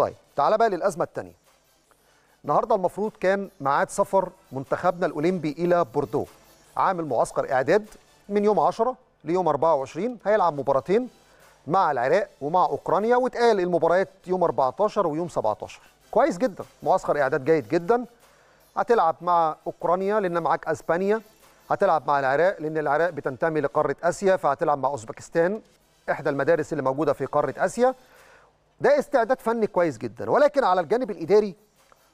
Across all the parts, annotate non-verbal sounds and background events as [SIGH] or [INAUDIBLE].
طيب تعالى بقى للازمه الثانيه النهارده المفروض كان ميعاد سفر منتخبنا الاولمبي الى بوردو عامل معسكر اعداد من يوم 10 ليوم 24 هيلعب مباراتين مع العراق ومع اوكرانيا واتقال المباريات يوم 14 ويوم 17 كويس جدا معسكر اعداد جيد جدا هتلعب مع اوكرانيا لان معاك اسبانيا هتلعب مع العراق لان العراق بتنتمي لقاره اسيا فهتلعب مع اوزبكستان احدى المدارس اللي موجوده في قاره اسيا ده استعداد فني كويس جدا ولكن على الجانب الاداري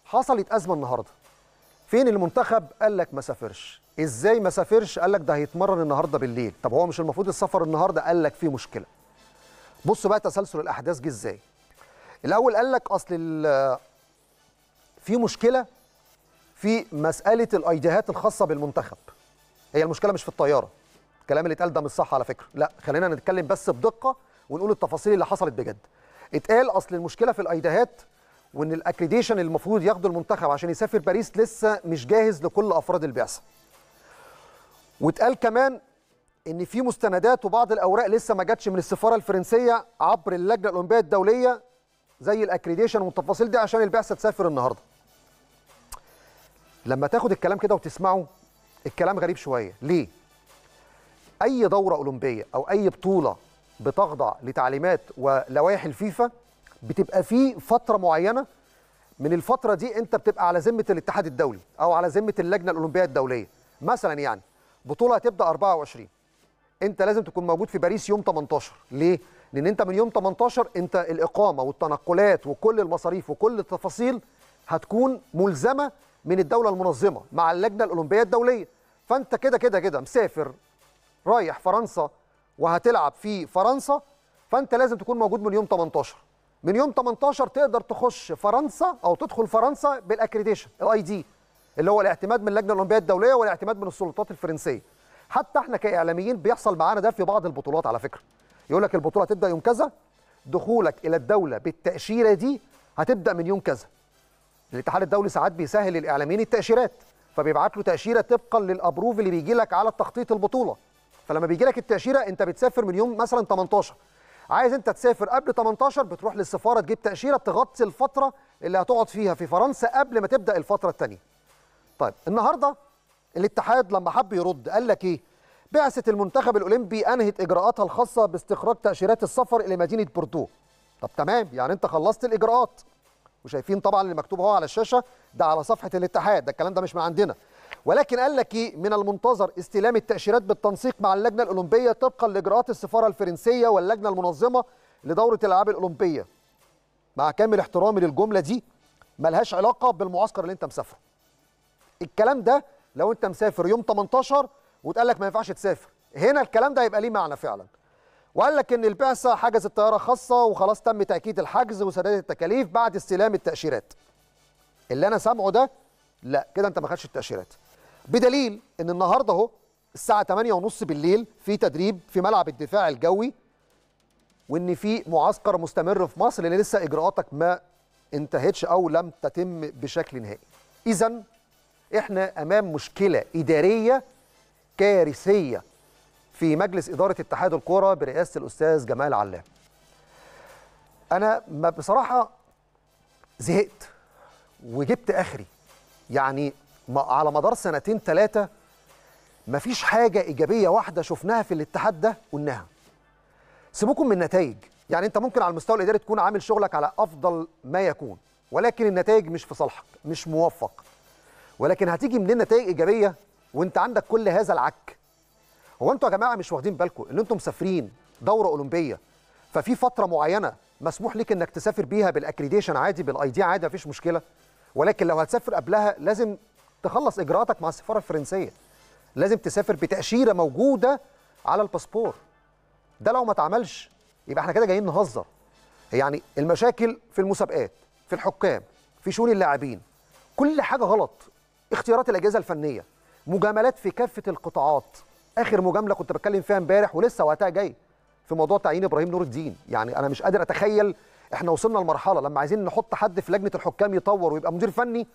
حصلت ازمه النهارده فين المنتخب قال لك ما سافرش ازاي ما سافرش قال لك ده هيتمرن النهارده بالليل طب هو مش المفروض السفر النهارده قال لك في مشكله بص بقى تسلسل الاحداث جه ازاي الاول قال لك اصل في مشكله في مساله الايديهات الخاصه بالمنتخب هي المشكله مش في الطياره الكلام اللي اتقال ده مش صح على فكره لا خلينا نتكلم بس بدقه ونقول التفاصيل اللي حصلت بجد اتقال اصل المشكله في الايداهات وان الاكريديشن المفروض ياخده المنتخب عشان يسافر باريس لسه مش جاهز لكل افراد البعثه واتقال كمان ان في مستندات وبعض الاوراق لسه ما جاتش من السفاره الفرنسيه عبر اللجنه الاولمبيه الدوليه زي الاكريديشن والتفاصيل دي عشان البعثه تسافر النهارده لما تاخد الكلام كده وتسمعه الكلام غريب شويه ليه اي دوره اولمبيه او اي بطوله بتخضع لتعليمات ولوائح الفيفا بتبقى في فتره معينه من الفتره دي انت بتبقى على ذمه الاتحاد الدولي او على ذمه اللجنه الاولمبيه الدوليه مثلا يعني بطوله هتبدا 24 انت لازم تكون موجود في باريس يوم 18 ليه لان انت من يوم 18 انت الاقامه والتنقلات وكل المصاريف وكل التفاصيل هتكون ملزمه من الدوله المنظمه مع اللجنه الاولمبيه الدوليه فانت كده كده كده مسافر رايح فرنسا وهتلعب في فرنسا فانت لازم تكون موجود من يوم 18 من يوم 18 تقدر تخش فرنسا او تدخل فرنسا بالاكريديشن الاي دي اللي هو الاعتماد من اللجنه الاولمبيه الدوليه والاعتماد من السلطات الفرنسيه حتى احنا كاعلاميين بيحصل معانا ده في بعض البطولات على فكره يقول لك البطوله هتبدا يوم كذا دخولك الى الدوله بالتاشيره دي هتبدا من يوم كذا الاتحاد الدولي ساعات بيسهل الاعلاميين التاشيرات فبيبعت له تاشيره طبقا للابروف اللي بيجي لك على تخطيط البطوله فلما بيجي لك التاشيره انت بتسافر من يوم مثلا 18 عايز انت تسافر قبل 18 بتروح للسفاره تجيب تاشيره تغطي الفتره اللي هتقعد فيها في فرنسا قبل ما تبدا الفتره الثانيه طيب النهارده الاتحاد لما حب يرد قال لك ايه بعثه المنتخب الاولمبي انهت اجراءاتها الخاصه باستخراج تاشيرات السفر الى مدينه بوردو طب تمام يعني انت خلصت الاجراءات وشايفين طبعا اللي مكتوب اهو على الشاشه ده على صفحه الاتحاد ده الكلام ده مش من عندنا ولكن قال لك ايه من المنتظر استلام التاشيرات بالتنسيق مع اللجنه الاولمبيه طبقا لاجراءات السفاره الفرنسيه واللجنه المنظمه لدوره الالعاب الاولمبيه مع كامل احترامي للجمله دي ملهاش علاقه بالمعسكر اللي انت مسافره الكلام ده لو انت مسافر يوم 18 واتقال لك ما ينفعش تسافر هنا الكلام ده هيبقى ليه معنى فعلا وقال لك ان البعثه حجزت طياره خاصه وخلاص تم تاكيد الحجز وسداد التكاليف بعد استلام التاشيرات اللي انا سامعه ده لا كده انت ما خدتش التاشيرات بدليل ان النهارده اهو الساعه 8:30 بالليل في تدريب في ملعب الدفاع الجوي وان في معسكر مستمر في مصر لان لسه اجراءاتك ما انتهتش او لم تتم بشكل نهائي اذا احنا امام مشكله اداريه كارثيه في مجلس اداره اتحاد الكوره برئاسه الاستاذ جمال علام انا بصراحه زهقت وجبت اخري يعني على مدار سنتين ثلاثه مفيش حاجه ايجابيه واحده شفناها في الاتحاد ده قلناها سيبوكم من النتائج يعني انت ممكن على المستوى الاداري تكون عامل شغلك على افضل ما يكون ولكن النتائج مش في صالحك مش موفق ولكن هتيجي منين نتائج ايجابيه وانت عندك كل هذا العك هو انتوا يا جماعه مش واخدين بالكم ان انتم مسافرين دوره اولمبيه ففي فتره معينه مسموح لك انك تسافر بيها بالاكريديشن عادي بالاي دي عادي مفيش مشكله ولكن لو هتسافر قبلها لازم تخلص اجراءاتك مع السفاره الفرنسيه لازم تسافر بتاشيره موجوده على الباسبور ده لو ما اتعملش يبقى احنا كده جايين نهزر يعني المشاكل في المسابقات في الحكام في شؤون اللاعبين كل حاجه غلط اختيارات الاجهزه الفنيه مجاملات في كافه القطاعات اخر مجامله كنت بتكلم فيها امبارح ولسه وقتها جاي في موضوع تعيين ابراهيم نور الدين يعني انا مش قادر اتخيل احنا وصلنا لمرحله لما عايزين نحط حد في لجنه الحكام يطور ويبقى مدير فني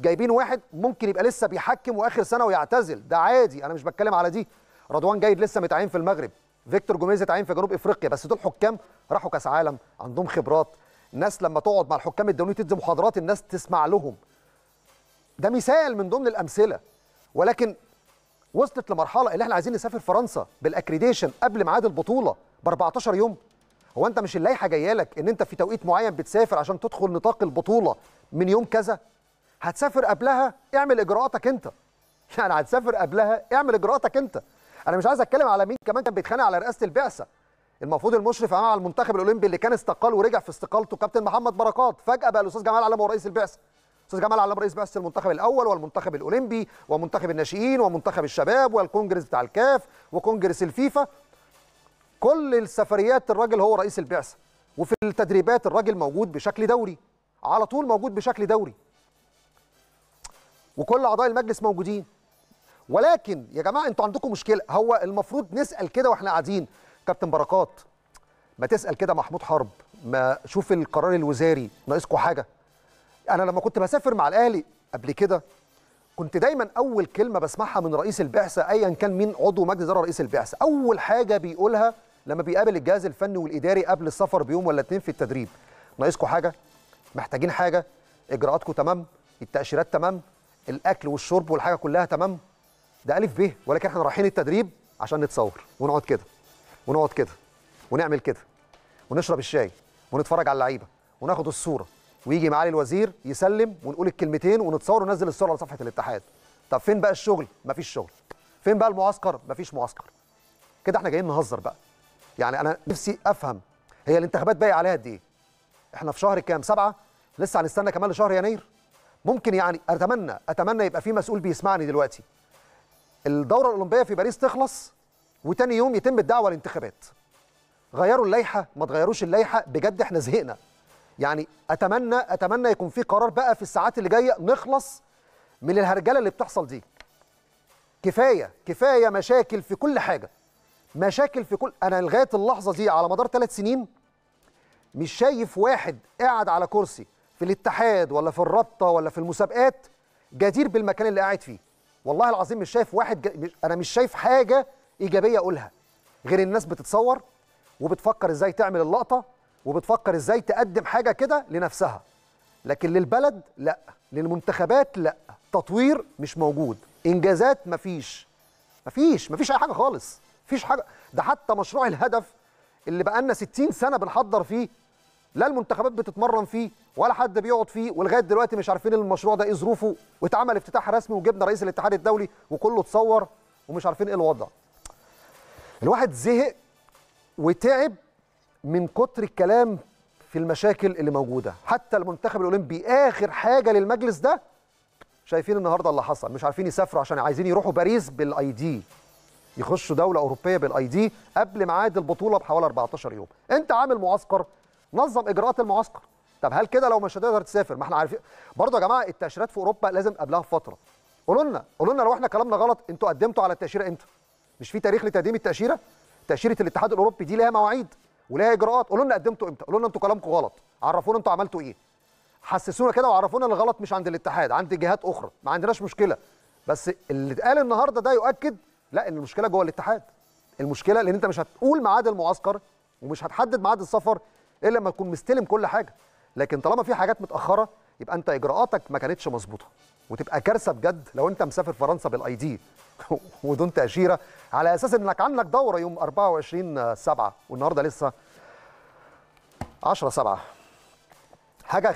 جايبين واحد ممكن يبقى لسه بيحكم واخر سنه ويعتزل ده عادي انا مش بتكلم على دي رضوان جيد لسه متعين في المغرب فيكتور جوميز اتعين في جنوب افريقيا بس دول حكام راحوا كاس عالم عندهم خبرات ناس لما تقعد مع الحكام الدوليين تدي محاضرات الناس تسمع لهم ده مثال من ضمن الامثله ولكن وصلت لمرحله اللي احنا عايزين نسافر فرنسا بالاكريديشن قبل ميعاد البطوله ب 14 يوم هو انت مش اللائحه جايه لك ان انت في توقيت معين بتسافر عشان تدخل نطاق البطوله من يوم كذا هتسافر قبلها اعمل اجراءاتك انت يعني هتسافر قبلها اعمل اجراءاتك انت انا مش عايز اتكلم على مين كمان كان بيتخانق على رئاسه البعثه المفروض المشرف على المنتخب الاولمبي اللي كان استقال ورجع في استقالته كابتن محمد بركات فجاه بقى الاستاذ جمال علام هو رئيس البعثه استاذ جمال علام رئيس بعثه المنتخب الاول والمنتخب الاولمبي ومنتخب الناشئين ومنتخب الشباب والكونجرس بتاع الكاف وكونجرس الفيفا كل السفريات الراجل هو رئيس البعثه وفي التدريبات الراجل موجود بشكل دوري على طول موجود بشكل دوري وكل اعضاء المجلس موجودين ولكن يا جماعه انتوا عندكم مشكله هو المفروض نسال كده واحنا قاعدين كابتن بركات ما تسال كده محمود حرب ما شوف القرار الوزاري ناقصكم حاجه انا لما كنت بسافر مع الاهلي قبل كده كنت دايما اول كلمه بسمعها من رئيس البعثه ايا كان مين عضو مجلس اداره رئيس البعثه اول حاجه بيقولها لما بيقابل الجهاز الفني والاداري قبل السفر بيوم ولا اتنين في التدريب ناقصكم حاجه محتاجين حاجه اجراءاتكم تمام التاشيرات تمام الاكل والشرب والحاجه كلها تمام ده الف ب ولكن احنا رايحين التدريب عشان نتصور ونقعد كده ونقعد كده ونعمل كده ونشرب الشاي ونتفرج على اللعيبه وناخد الصوره ويجي معالي الوزير يسلم ونقول الكلمتين ونتصور وننزل الصوره على صفحه الاتحاد طب فين بقى الشغل مفيش شغل فين بقى المعسكر مفيش معسكر كده احنا جايين نهزر بقى يعني انا نفسي افهم هي الانتخابات باقي عليها قد ايه احنا في شهر كام سبعة لسه هنستنى كمان لشهر يناير ممكن يعني اتمنى اتمنى يبقى في مسؤول بيسمعني دلوقتي الدوره الاولمبيه في باريس تخلص وتاني يوم يتم الدعوه للانتخابات غيروا اللائحه ما تغيروش اللائحه بجد احنا زهقنا يعني اتمنى اتمنى يكون في قرار بقى في الساعات اللي جايه نخلص من الهرجله اللي بتحصل دي كفايه كفايه مشاكل في كل حاجه مشاكل في كل انا لغايه اللحظه دي على مدار ثلاث سنين مش شايف واحد قاعد على كرسي في الاتحاد ولا في الرابطه ولا في المسابقات جدير بالمكان اللي قاعد فيه والله العظيم مش شايف واحد انا مش شايف حاجه ايجابيه اقولها غير الناس بتتصور وبتفكر ازاي تعمل اللقطه وبتفكر ازاي تقدم حاجه كده لنفسها لكن للبلد لا للمنتخبات لا تطوير مش موجود انجازات مفيش مفيش مفيش اي حاجه خالص مفيش حاجه ده حتى مشروع الهدف اللي بقالنا 60 سنه بنحضر فيه لا المنتخبات بتتمرن فيه ولا حد بيقعد فيه ولغايه دلوقتي مش عارفين المشروع ده ايه ظروفه واتعمل افتتاح رسمي وجبنا رئيس الاتحاد الدولي وكله اتصور ومش عارفين ايه الوضع. الواحد زهق وتعب من كتر الكلام في المشاكل اللي موجوده، حتى المنتخب الاولمبي اخر حاجه للمجلس ده شايفين النهارده اللي حصل، مش عارفين يسافروا عشان عايزين يروحوا باريس بالاي دي. يخشوا دوله اوروبيه بالاي دي قبل ميعاد البطوله بحوالي 14 يوم، انت عامل معسكر نظم اجراءات المعسكر طب هل كده لو مش هتقدر تسافر ما احنا عارفين برضه يا جماعه التاشيرات في اوروبا لازم قبلها بفتره قولوا لنا قولوا لنا لو احنا كلامنا غلط انتوا قدمتوا على التاشيره امتى مش في تاريخ لتقديم التاشيره تاشيره الاتحاد الاوروبي دي ليها مواعيد وليها اجراءات قولوا لنا قدمتوا امتى قولوا لنا انتوا كلامكم غلط عرفونا انتوا عملتوا ايه حسسونا كده وعرفونا ان الغلط مش عند الاتحاد عند جهات اخرى ما عندناش مشكله بس اللي اتقال النهارده ده يؤكد لا ان المشكله جوه الاتحاد المشكله لان انت مش هتقول ميعاد المعسكر ومش هتحدد ميعاد السفر الا لما تكون مستلم كل حاجه لكن طالما في حاجات متاخره يبقى انت اجراءاتك ما كانتش مظبوطه وتبقى كارثه بجد لو انت مسافر فرنسا بالاي دي [LAUGHS] ودون تاشيره على اساس انك عندك دوره يوم 24 7 والنهارده لسه 10 7 حاجه